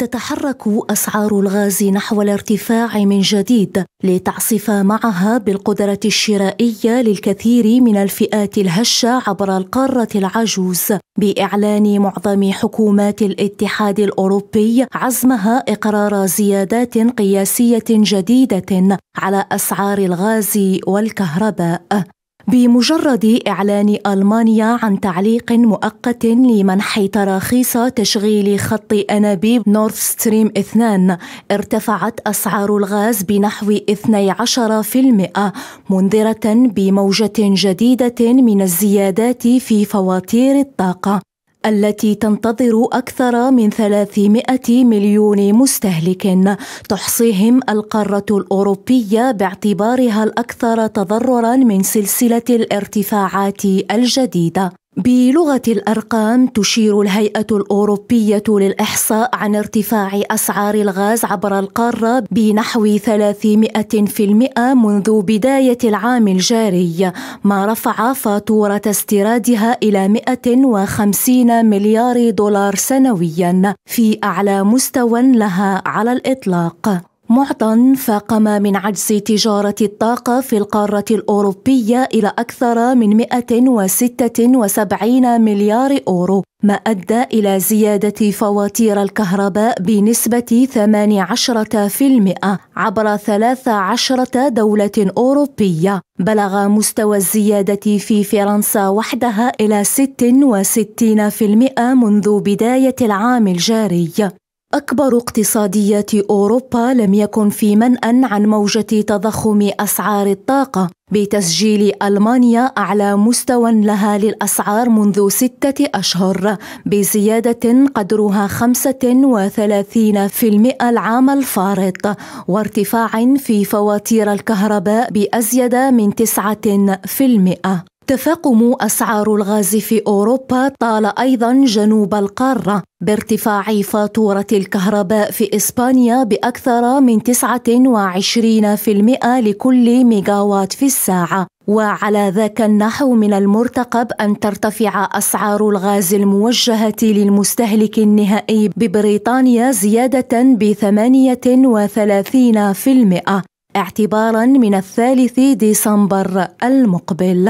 تتحرك اسعار الغاز نحو الارتفاع من جديد لتعصف معها بالقدره الشرائيه للكثير من الفئات الهشه عبر القاره العجوز باعلان معظم حكومات الاتحاد الاوروبي عزمها اقرار زيادات قياسيه جديده على اسعار الغاز والكهرباء بمجرد إعلان ألمانيا عن تعليق مؤقت لمنح تراخيص تشغيل خط أنابيب نورث ستريم 2 ارتفعت أسعار الغاز بنحو 12% منذرة بموجة جديدة من الزيادات في فواتير الطاقة التي تنتظر أكثر من 300 مليون مستهلك تحصيهم القارة الأوروبية باعتبارها الأكثر تضررا من سلسلة الارتفاعات الجديدة بلغة الأرقام تشير الهيئة الأوروبية للإحصاء عن ارتفاع أسعار الغاز عبر القارة بنحو 300% منذ بداية العام الجاري، ما رفع فاتورة استيرادها إلى 150 مليار دولار سنوياً، في أعلى مستوى لها على الإطلاق. معطى فاقم من عجز تجارة الطاقة في القارة الأوروبية إلى أكثر من 176 مليار أورو ما أدى إلى زيادة فواتير الكهرباء بنسبة 18% عبر 13 دولة أوروبية بلغ مستوى الزيادة في فرنسا وحدها إلى 66% منذ بداية العام الجاري أكبر اقتصاديات أوروبا لم يكن في منأى عن موجة تضخم أسعار الطاقة بتسجيل ألمانيا أعلى مستوى لها للأسعار منذ ستة أشهر بزيادة قدرها 35% العام الفارط وارتفاع في فواتير الكهرباء بأزيد من 9% تفاقم أسعار الغاز في أوروبا طال أيضا جنوب القارة بارتفاع فاتورة الكهرباء في إسبانيا بأكثر من 29% لكل ميجاوات في الساعة وعلى ذاك النحو من المرتقب أن ترتفع أسعار الغاز الموجهة للمستهلك النهائي ببريطانيا زيادة ب 38% اعتبارا من الثالث ديسمبر المقبل